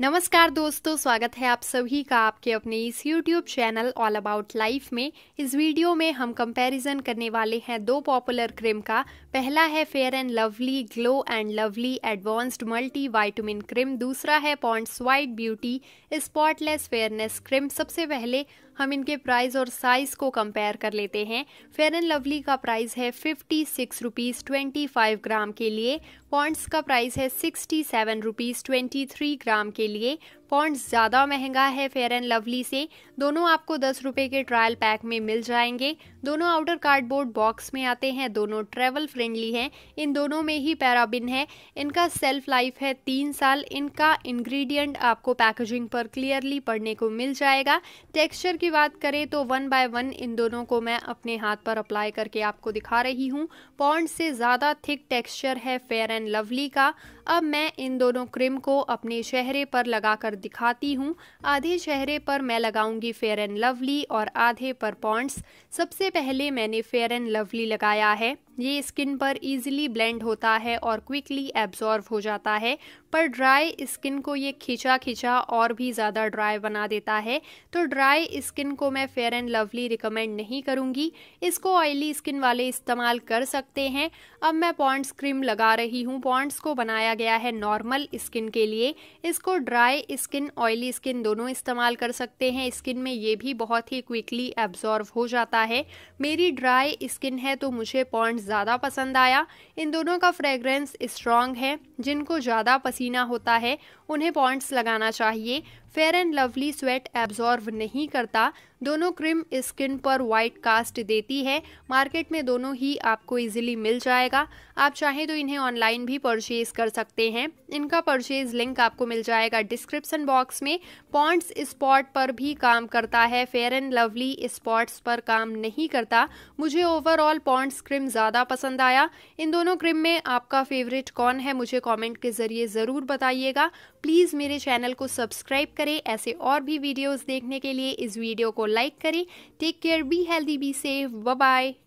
नमस्कार दोस्तों स्वागत है आप सभी का आपके अपने इस YouTube channel all about life में इस वीडियो में हम कंपैरिजन करने वाले हैं दो पॉपुलर क्रीम का पहला है fair and lovely glow and lovely advanced multi vitamin cream दूसरा है Pond's white beauty spotless fairness cream सबसे पहले हम इनके प्राइस और साइज को कंपेयर कर लेते हैं फेयर एंड लवली का प्राइस है fifty six rupees twenty five gram के लिए पॉन्ट्स का प्राइस है sixty seven rupees twenty three gram के लिए पॉन्ड्स ज़्यादा महंगा है फेयर एंड लवली से दोनों आपको दस रुपये के ट्रायल पैक में मिल जाएंगे दोनों आउटर कार्डबोर्ड बॉक्स में आते हैं दोनों ट्रेवल फ्रेंडली हैं इन दोनों में ही पैराबिन है इनका सेल्फ लाइफ है तीन साल इनका इंग्रेडिएंट आपको पैकेजिंग पर क्लियरली पढ़ने को मिल जाएगा टेक्स्चर की बात करें तो वन बाय वन इन दोनों को मैं अपने हाथ पर अप्लाई करके आपको दिखा रही हूँ पॉन्ड से ज़्यादा थिक टेक्स्चर है फेयर एंड लवली का अब मैं इन दोनों क्रीम को अपने चेहरे पर लगा दिखाती हूँ आधे चेहरे पर मैं लगाऊंगी फेयर एंड लवली और आधे पर पॉन्ट्स सबसे पहले मैंने फेयर एंड लवली लगाया है ये स्किन पर इजीली ब्लेंड होता है और क्विकली एब्जॉर्व हो जाता है पर ड्राई स्किन को ये खींचा खींचा और भी ज़्यादा ड्राई बना देता है तो ड्राई स्किन को मैं फेयर एंड लवली रिकमेंड नहीं करूँगी इसको ऑयली स्किन वाले इस्तेमाल कर सकते हैं अब मैं पॉन्ड्स क्रीम लगा रही हूँ पॉन्ड्स को बनाया गया है नॉर्मल स्किन के लिए इसको ड्राई स्किन ऑयली स्किन दोनों इस्तेमाल कर सकते हैं स्किन में ये भी बहुत ही क्विकली एब्जॉर्व हो जाता है मेरी ड्राई स्किन है तो मुझे पॉन्ड्स ज़्यादा पसंद आया इन दोनों का फ्रेगरेंस स्ट्रॉन्ग है जिनको ज़्यादा पसीना होता है उन्हें पॉइंट्स लगाना चाहिए fair and lovely sweat absorb नहीं करता दोनों क्रीम स्किन पर वाइट कास्ट देती है मार्केट में दोनों ही आपको इजीली मिल जाएगा आप चाहें तो इन्हें ऑनलाइन भी परचेज कर सकते हैं इनका परचेज लिंक आपको मिल जाएगा डिस्क्रिप्सन बॉक्स में पॉन्ड्स स्पॉट पर भी काम करता है फेयर एंड लवली स्पॉट्स पर काम नहीं करता मुझे ओवरऑल पॉन्ड्स क्रीम ज़्यादा पसंद आया इन दोनों क्रीम में आपका फेवरेट कौन है मुझे कॉमेंट के ज़रिए ज़रूर बताइएगा प्लीज़ मेरे चैनल को सब्सक्राइब करें करें ऐसे और भी वीडियोस देखने के लिए इस वीडियो को लाइक करें take care be healthy be safe bye